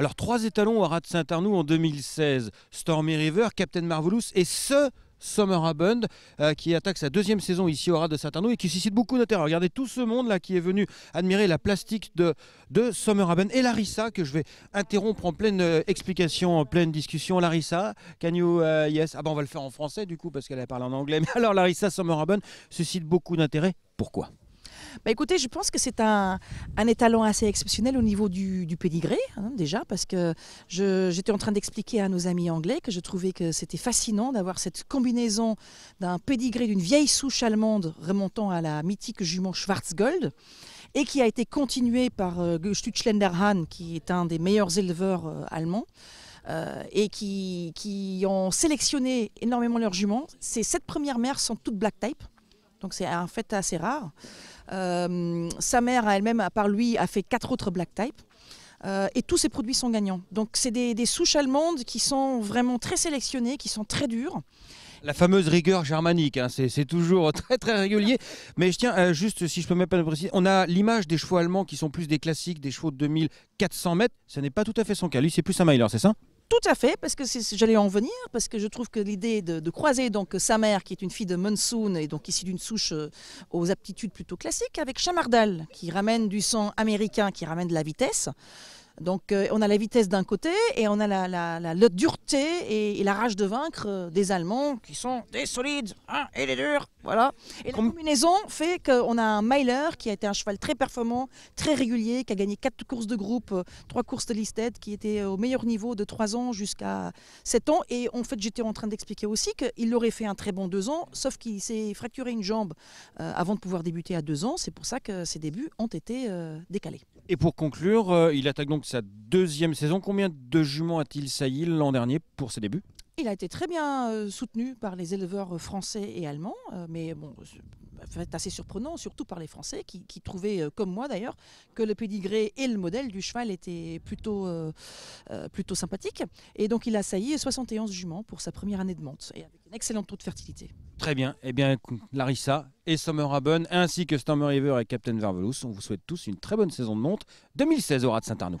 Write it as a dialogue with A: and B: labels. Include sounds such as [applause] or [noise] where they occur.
A: Alors, trois étalons au Rat de Saint-Arnoux en 2016, Stormy River, Captain Marvelous et ce Summer euh, qui attaque sa deuxième saison ici au Rade de saint arnoux et qui suscite beaucoup d'intérêt. Regardez tout ce monde là qui est venu admirer la plastique de, de Summer et Larissa, que je vais interrompre en pleine euh, explication, en pleine discussion. Larissa, can you, euh, yes, ah ben on va le faire en français du coup parce qu'elle a parlé en anglais. [laughs] Mais alors Larissa Summer suscite beaucoup d'intérêt. Pourquoi
B: bah, écoutez, je pense que c'est un, étalon assez exceptionnel au niveau du, du pédigré, hein, déjà, parce que j'étais en train d'expliquer à nos amis anglais que je trouvais que c'était fascinant d'avoir cette combinaison d'un pédigré d'une vieille souche allemande remontant à la mythique jument Schwarzgold et qui a été continuée par euh, Schlenderhahn, qui est un des meilleurs éleveurs euh, allemands. Euh, et qui, qui ont sélectionné énormément leurs juments. Ces sept premières mères sont toutes black type, donc c'est un fait assez rare. Euh, sa mère elle-même, à part lui, a fait quatre autres black types. Euh, et tous ces produits sont gagnants. Donc c'est des, souches allemandes qui sont vraiment très sélectionnées, qui sont très dures.
A: La fameuse rigueur germanique, hein, c'est toujours [laughs] très très régulier. Mais je tiens, euh, juste si je peux le préciser, on a l'image des chevaux allemands qui sont plus des classiques, des chevaux de 2400 mètres. Ce n'est pas tout à fait son cas. Lui, c'est plus un miler, c'est ça
B: tout à fait, parce que j'allais en venir, parce que je trouve que l'idée de, croiser donc sa mère, qui est une fille de Monsoon et donc ici d'une souche euh, aux aptitudes plutôt classiques, avec Chamardal, qui ramène du sang américain, qui ramène de la vitesse. Donc euh, on a la vitesse d'un côté et on a la, dureté et, la rage de vaincre euh, des Allemands qui sont des solides hein, et des durs voilà. Et la combinaison fait qu'on a un Mailer qui a été un cheval très performant, très régulier, qui a gagné quatre courses de groupe, euh, trois courses de listed, qui était euh, au meilleur niveau de 3 ans jusqu'à 7 ans. Et en fait, j'étais en train d'expliquer aussi qu'il aurait fait un très bon 2 ans, sauf qu'il s'est fracturé une jambe euh, avant de pouvoir débuter à 2 ans. C'est pour ça que ses débuts ont été décalés.
A: Et pour conclure, il attaque donc sa deuxième saison. Combien de juments a-t-il sailli l'an dernier pour ses débuts
B: il a été très bien euh, soutenu par les éleveurs euh, français et allemands, euh, mais bon, c'est bah, assez surprenant, surtout par les Français qui, trouvaient, comme moi d'ailleurs, que le pedigree et le modèle du cheval étaient plutôt, plutôt sympathiques. Et donc il a sailli 71 juments pour sa première année de monte, et avec un excellent taux de fertilité.
A: Très bien. Eh bien, Larissa et Summer ainsi que Stormer River et Captain Vervelous, on vous souhaite tous une très bonne saison de monte 2016 au de saint arnaud